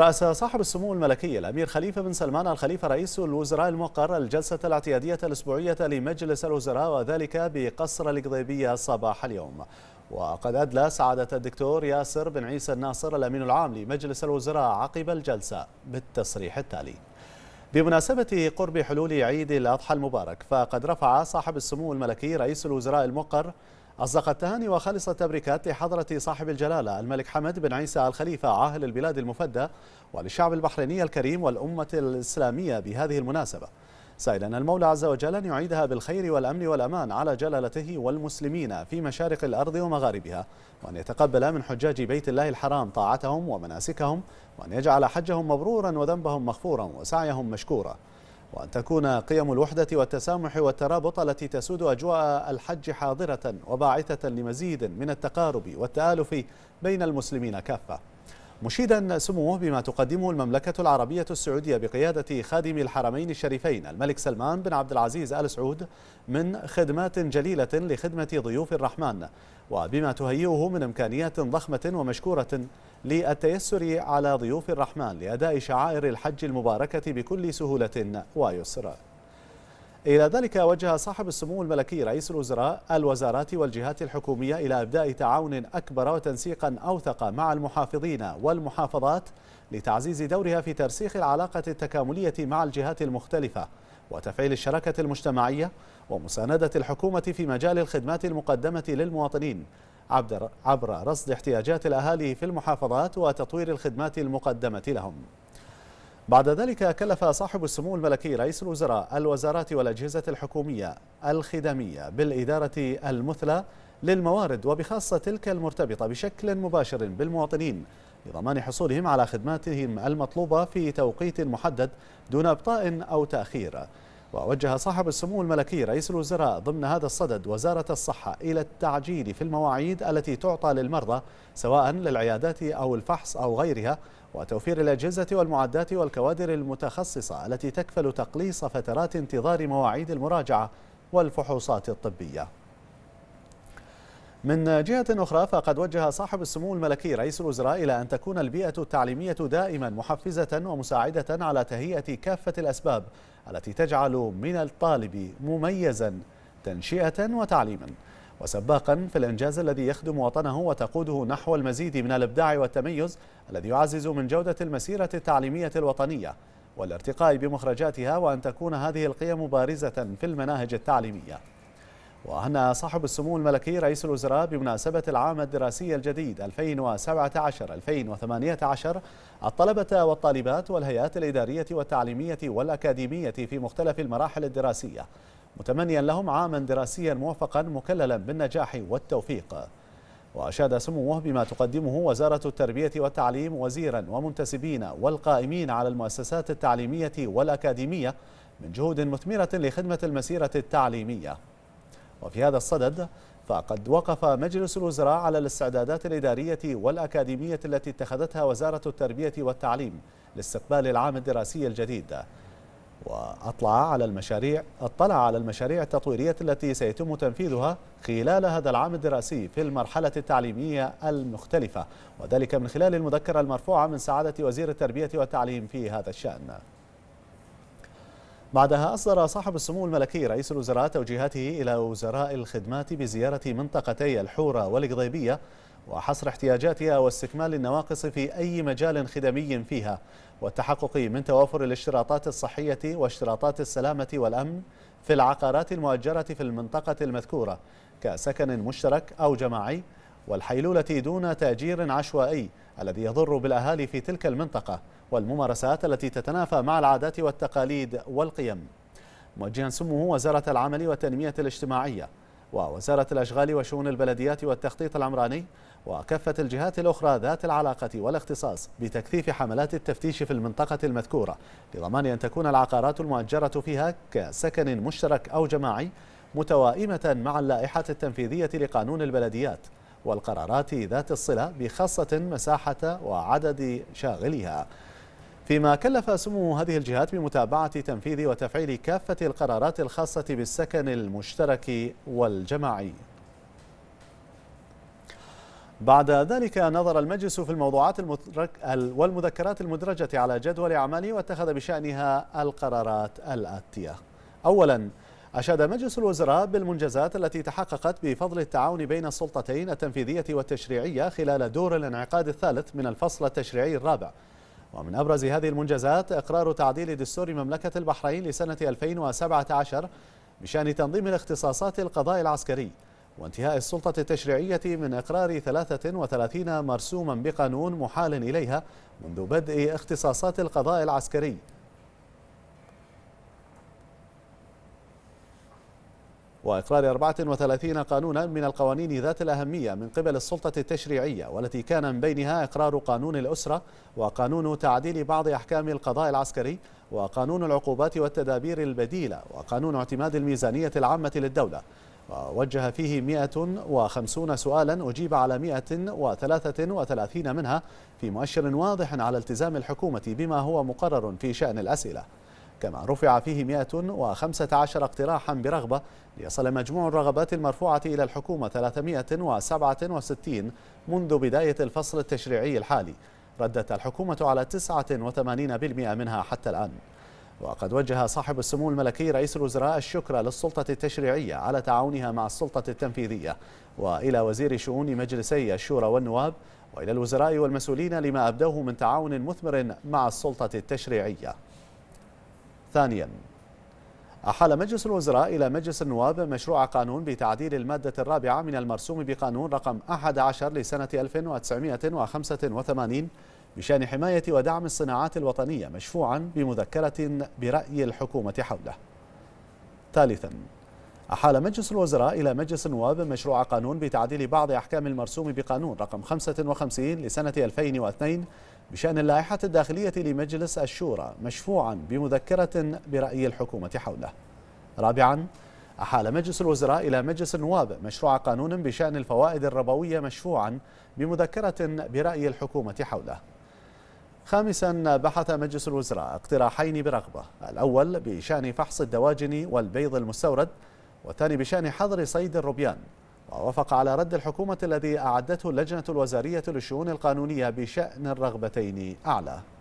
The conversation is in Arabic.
رأس صاحب السمو الملكي الأمير خليفة بن سلمان الخليفة رئيس الوزراء المقر الجلسة الاعتيادية الأسبوعية لمجلس الوزراء وذلك بقصر القضيبية صباح اليوم وقد أدلى سعادة الدكتور ياسر بن عيسى الناصر الأمين العام لمجلس الوزراء عقب الجلسة بالتصريح التالي بمناسبة قرب حلول عيد الأضحى المبارك فقد رفع صاحب السمو الملكي رئيس الوزراء المقر أصدق التهاني وخالص التبريكات لحضرة صاحب الجلالة الملك حمد بن عيسى الخليفة عاهل البلاد المفدى وللشعب البحريني الكريم والأمة الإسلامية بهذه المناسبة سائلا المولى عز وجل أن يعيدها بالخير والأمن والأمان على جلالته والمسلمين في مشارق الأرض ومغاربها وأن يتقبل من حجاج بيت الله الحرام طاعتهم ومناسكهم وأن يجعل حجهم مبرورا وذنبهم مغفورا وسعيهم مشكورا وأن تكون قيم الوحدة والتسامح والترابط التي تسود أجواء الحج حاضرة وباعثة لمزيد من التقارب والتآلف بين المسلمين كافة مشيدا سموه بما تقدمه المملكة العربية السعودية بقيادة خادم الحرمين الشريفين الملك سلمان بن عبد العزيز آل سعود من خدمات جليلة لخدمة ضيوف الرحمن وبما تهيئه من إمكانيات ضخمة ومشكورة للتيسر على ضيوف الرحمن لأداء شعائر الحج المباركة بكل سهولة ويسر إلى ذلك وجه صاحب السمو الملكي رئيس الوزراء الوزارات والجهات الحكومية إلى إبداء تعاون أكبر وتنسيقا أوثق مع المحافظين والمحافظات لتعزيز دورها في ترسيخ العلاقة التكاملية مع الجهات المختلفة وتفعيل الشراكة المجتمعية ومساندة الحكومة في مجال الخدمات المقدمة للمواطنين عبر رصد احتياجات الأهالي في المحافظات وتطوير الخدمات المقدمة لهم بعد ذلك كلف صاحب السمو الملكي رئيس الوزراء الوزارات والأجهزة الحكومية الخدمية بالإدارة المثلى للموارد وبخاصة تلك المرتبطة بشكل مباشر بالمواطنين لضمان حصولهم على خدماتهم المطلوبة في توقيت محدد دون إبطاء أو تأخير ووجه صاحب السمو الملكي رئيس الوزراء ضمن هذا الصدد وزارة الصحة إلى التعجيل في المواعيد التي تعطى للمرضى سواء للعيادات أو الفحص أو غيرها وتوفير الأجهزة والمعدات والكوادر المتخصصة التي تكفل تقليص فترات انتظار مواعيد المراجعة والفحوصات الطبية من جهة أخرى فقد وجه صاحب السمو الملكي رئيس الوزراء إلى أن تكون البيئة التعليمية دائما محفزة ومساعدة على تهيئة كافة الأسباب التي تجعل من الطالب مميزا تنشئة وتعليما وسباقا في الإنجاز الذي يخدم وطنه وتقوده نحو المزيد من الإبداع والتميز الذي يعزز من جودة المسيرة التعليمية الوطنية والارتقاء بمخرجاتها وأن تكون هذه القيم بارزة في المناهج التعليمية وهنا صاحب السمو الملكي رئيس الوزراء بمناسبة العام الدراسي الجديد 2017-2018 الطلبة والطالبات والهيئات الإدارية والتعليمية والأكاديمية في مختلف المراحل الدراسية متمنيا لهم عاما دراسيا موفقا مكللا بالنجاح والتوفيق وأشاد سموه بما تقدمه وزارة التربية والتعليم وزيرا ومنتسبين والقائمين على المؤسسات التعليمية والأكاديمية من جهود مثمرة لخدمة المسيرة التعليمية وفي هذا الصدد فقد وقف مجلس الوزراء على الاستعدادات الإدارية والأكاديمية التي اتخذتها وزارة التربية والتعليم لاستقبال العام الدراسي الجديد وأطلع على المشاريع اطلع على المشاريع التطويرية التي سيتم تنفيذها خلال هذا العام الدراسي في المرحلة التعليمية المختلفة وذلك من خلال المذكرة المرفوعة من سعادة وزير التربية والتعليم في هذا الشأن بعدها أصدر صاحب السمو الملكي رئيس الوزراء توجيهاته إلى وزراء الخدمات بزيارة منطقتي الحورة والقضيبية وحصر احتياجاتها واستكمال النواقص في أي مجال خدمي فيها والتحقق من توافر الاشتراطات الصحية واشتراطات السلامة والأمن في العقارات المؤجرة في المنطقة المذكورة كسكن مشترك أو جماعي والحيلولة دون تأجير عشوائي الذي يضر بالأهالي في تلك المنطقة والممارسات التي تتنافى مع العادات والتقاليد والقيم موجها سمه وزارة العمل والتنمية الاجتماعية ووزارة الأشغال وشؤون البلديات والتخطيط العمراني وكافة الجهات الأخرى ذات العلاقة والاختصاص بتكثيف حملات التفتيش في المنطقة المذكورة لضمان أن تكون العقارات المؤجرة فيها كسكن مشترك أو جماعي متوائمة مع اللائحة التنفيذية لقانون البلديات والقرارات ذات الصلة بخاصة مساحة وعدد شاغلها فيما كلف سمو هذه الجهات بمتابعة تنفيذ وتفعيل كافة القرارات الخاصة بالسكن المشترك والجماعي بعد ذلك نظر المجلس في الموضوعات المدرك والمذكرات المدرجة على جدول أعماله واتخذ بشأنها القرارات الآتية أولا أشاد مجلس الوزراء بالمنجزات التي تحققت بفضل التعاون بين السلطتين التنفيذية والتشريعية خلال دور الانعقاد الثالث من الفصل التشريعي الرابع ومن أبرز هذه المنجزات إقرار تعديل دستور مملكة البحرين لسنة 2017 بشأن تنظيم الاختصاصات القضاء العسكري وانتهاء السلطة التشريعية من إقرار 33 مرسوما بقانون محال إليها منذ بدء اختصاصات القضاء العسكري وإقرار 34 قانونا من القوانين ذات الأهمية من قبل السلطة التشريعية والتي كان من بينها إقرار قانون الأسرة وقانون تعديل بعض أحكام القضاء العسكري وقانون العقوبات والتدابير البديلة وقانون اعتماد الميزانية العامة للدولة ووجه فيه 150 سؤالا أجيب على 133 منها في مؤشر واضح على التزام الحكومة بما هو مقرر في شأن الأسئلة كما رفع فيه 115 اقتراحا برغبة ليصل مجموع الرغبات المرفوعة إلى الحكومة 367 منذ بداية الفصل التشريعي الحالي ردت الحكومة على 89% منها حتى الآن وقد وجه صاحب السمو الملكي رئيس الوزراء الشكر للسلطة التشريعية على تعاونها مع السلطة التنفيذية وإلى وزير شؤون مجلسي الشورى والنواب وإلى الوزراء والمسؤولين لما أبدوه من تعاون مثمر مع السلطة التشريعية ثانياً أحال مجلس الوزراء إلى مجلس النواب مشروع قانون بتعديل المادة الرابعة من المرسوم بقانون رقم 11 لسنة 1985 بشان حماية ودعم الصناعات الوطنية مشفوعا بمذكرة برأي الحكومة حوله ثالثا أحال مجلس الوزراء إلى مجلس النواب مشروع قانون بتعديل بعض أحكام المرسوم بقانون رقم 55 لسنة 2002 بشأن اللائحة الداخلية لمجلس الشورى مشفوعا بمذكرة برأي الحكومة حوله رابعا أحال مجلس الوزراء إلى مجلس النواب مشروع قانون بشأن الفوائد الربوية مشفوعا بمذكرة برأي الحكومة حوله خامسا بحث مجلس الوزراء اقتراحين برغبة الأول بشأن فحص الدواجن والبيض المستورد والثاني بشأن حظر صيد الروبيان ووافق على رد الحكومة الذي أعدته اللجنة الوزارية للشؤون القانونية بشأن الرغبتين أعلى